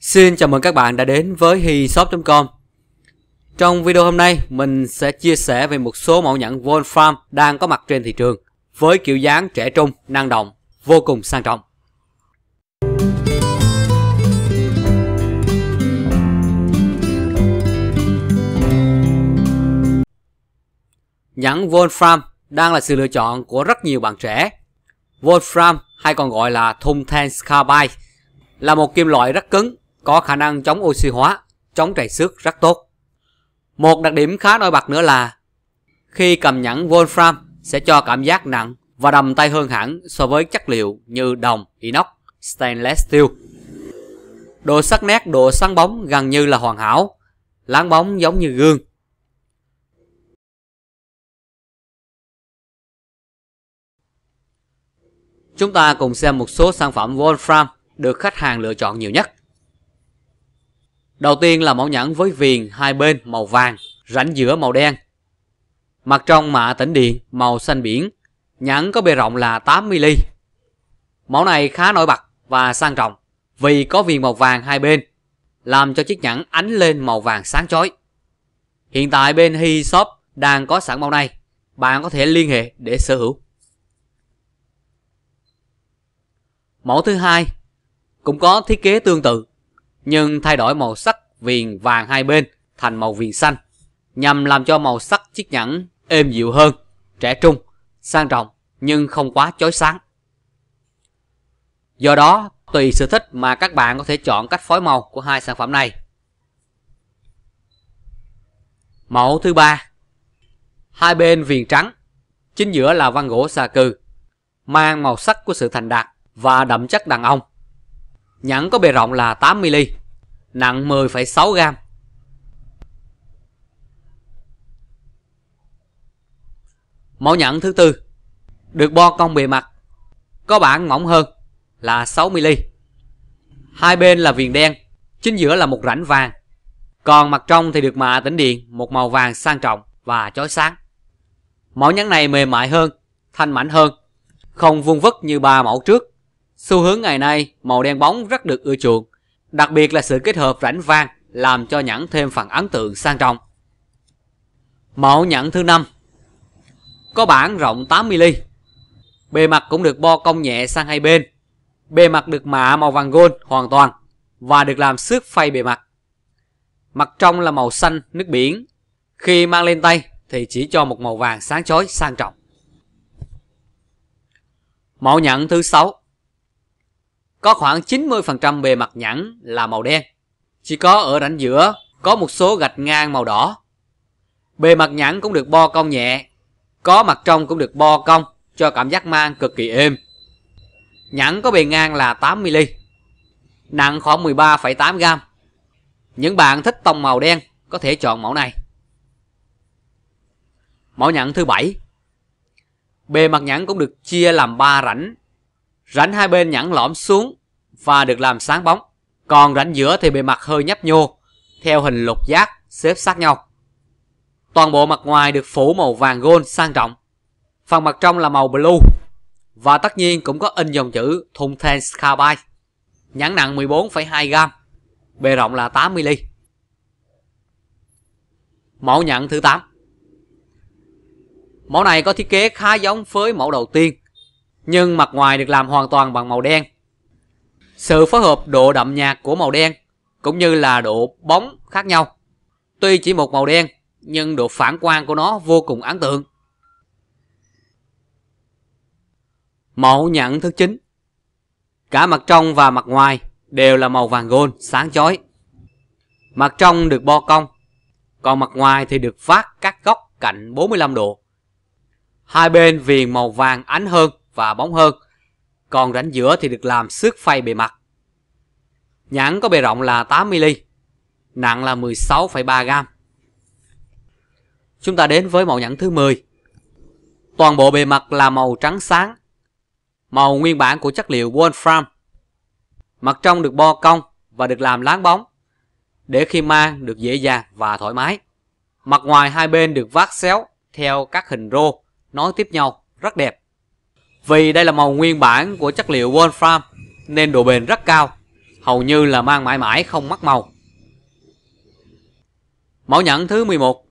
Xin chào mừng các bạn đã đến với hishop.com Trong video hôm nay mình sẽ chia sẻ về một số mẫu nhẫn Wolfram đang có mặt trên thị trường với kiểu dáng trẻ trung, năng động, vô cùng sang trọng. Nhẫn Wolfram đang là sự lựa chọn của rất nhiều bạn trẻ. Wolfram hay còn gọi là Thunten Carbide là một kim loại rất cứng có khả năng chống oxy hóa, chống chảy xước rất tốt. Một đặc điểm khá nổi bật nữa là khi cầm nhẫn Wolfram sẽ cho cảm giác nặng và đầm tay hơn hẳn so với chất liệu như đồng, inox, stainless steel. Độ sắc nét, độ sáng bóng gần như là hoàn hảo, láng bóng giống như gương. Chúng ta cùng xem một số sản phẩm Wolfram được khách hàng lựa chọn nhiều nhất. Đầu tiên là mẫu nhẫn với viền hai bên màu vàng, rãnh giữa màu đen. Mặt trong mạ tĩnh điện màu xanh biển, nhẫn có bề rộng là 8mm. Mẫu này khá nổi bật và sang trọng vì có viền màu vàng hai bên, làm cho chiếc nhẫn ánh lên màu vàng sáng chói. Hiện tại bên Hi Shop đang có sẵn mẫu này, bạn có thể liên hệ để sở hữu. Mẫu thứ hai cũng có thiết kế tương tự nhưng thay đổi màu sắc viền vàng hai bên thành màu viền xanh nhằm làm cho màu sắc chiếc nhẫn êm dịu hơn, trẻ trung, sang trọng nhưng không quá chói sáng. Do đó, tùy sở thích mà các bạn có thể chọn cách phối màu của hai sản phẩm này. Mẫu thứ ba Hai bên viền trắng, chính giữa là văn gỗ xà cừ, mang màu sắc của sự thành đạt và đậm chất đàn ông. Nhẫn có bề rộng là 8mm, nặng 10,6 gram. Mẫu nhận thứ tư được bo cong bề mặt có bản mỏng hơn là 6mm. Hai bên là viền đen, chính giữa là một rãnh vàng. Còn mặt trong thì được mạ tĩnh điện một màu vàng sang trọng và chói sáng. Mẫu nhẫn này mềm mại hơn, thanh mảnh hơn, không vuông vức như ba mẫu trước. Xu hướng ngày nay màu đen bóng rất được ưa chuộng đặc biệt là sự kết hợp rãnh vang làm cho nhẫn thêm phần ấn tượng sang trọng. Mẫu nhẫn thứ năm có bản rộng 8mm, bề mặt cũng được bo cong nhẹ sang hai bên, bề mặt được mạ màu vàng gold hoàn toàn và được làm xước phay bề mặt. Mặt trong là màu xanh nước biển, khi mang lên tay thì chỉ cho một màu vàng sáng chói sang trọng. Mẫu nhẫn thứ 6 có khoảng 90% bề mặt nhẵn là màu đen. Chỉ có ở rãnh giữa có một số gạch ngang màu đỏ. Bề mặt nhẵn cũng được bo cong nhẹ, có mặt trong cũng được bo cong cho cảm giác mang cực kỳ êm. Nhẵn có bề ngang là 8mm, nặng khoảng 13,8 gram. Những bạn thích tông màu đen có thể chọn mẫu này. Mẫu nhẵn thứ bảy, Bề mặt nhẵn cũng được chia làm 3 rãnh Rãnh hai bên nhẵn lõm xuống và được làm sáng bóng. Còn rãnh giữa thì bề mặt hơi nhấp nhô, theo hình lục giác xếp sát nhau. Toàn bộ mặt ngoài được phủ màu vàng gold sang trọng. Phần mặt trong là màu blue và tất nhiên cũng có in dòng chữ thùng Thunten Carbide. Nhãn nặng 14,2 gram, bề rộng là 80 ly. Mẫu nhận thứ 8 Mẫu này có thiết kế khá giống với mẫu đầu tiên nhưng mặt ngoài được làm hoàn toàn bằng màu đen. Sự phối hợp độ đậm nhạt của màu đen cũng như là độ bóng khác nhau. Tuy chỉ một màu đen nhưng độ phản quang của nó vô cùng ấn tượng. Mẫu nhận thứ 9 Cả mặt trong và mặt ngoài đều là màu vàng gold sáng chói. Mặt trong được bo cong, còn mặt ngoài thì được vát các góc cạnh 45 độ. Hai bên viền màu vàng ánh hơn và bóng hơn. Còn rãnh giữa thì được làm xước phay bề mặt. Nhãn có bề rộng là 8mm, nặng là 16,3 g Chúng ta đến với mẫu nhẫn thứ 10. Toàn bộ bề mặt là màu trắng sáng, màu nguyên bản của chất liệu Wolfram. Mặt trong được bo cong và được làm láng bóng, để khi mang được dễ dàng và thoải mái. Mặt ngoài hai bên được vát xéo theo các hình rô nối tiếp nhau rất đẹp. Vì đây là màu nguyên bản của chất liệu Wolfram nên độ bền rất cao, hầu như là mang mãi mãi không mất màu. Mẫu nhẫn thứ 11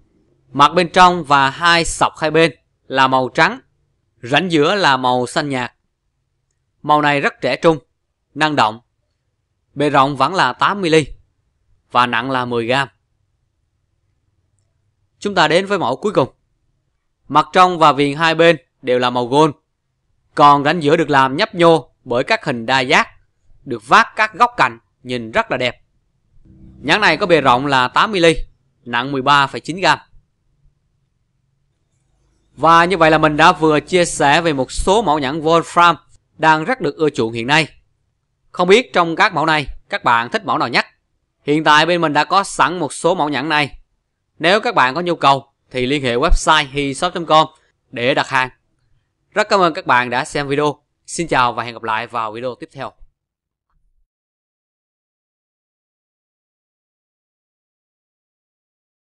Mặt bên trong và hai sọc hai bên là màu trắng, rãnh giữa là màu xanh nhạt. Màu này rất trẻ trung, năng động, bề rộng vẫn là 8mm và nặng là 10g. Chúng ta đến với mẫu cuối cùng. Mặt trong và viền hai bên đều là màu gold còn rãnh giữa được làm nhấp nhô bởi các hình đa giác được vát các góc cạnh nhìn rất là đẹp nhãn này có bề rộng là 80 ly nặng 13,9 gram và như vậy là mình đã vừa chia sẻ về một số mẫu nhãn Wolfram đang rất được ưa chuộng hiện nay. Không biết trong các mẫu này các bạn thích mẫu nào nhất? Hiện tại bên mình đã có sẵn một số mẫu nhãn này. Nếu các bạn có nhu cầu thì liên hệ website hishop.com để đặt hàng. Rất cảm ơn các bạn đã xem video. Xin chào và hẹn gặp lại vào video tiếp theo.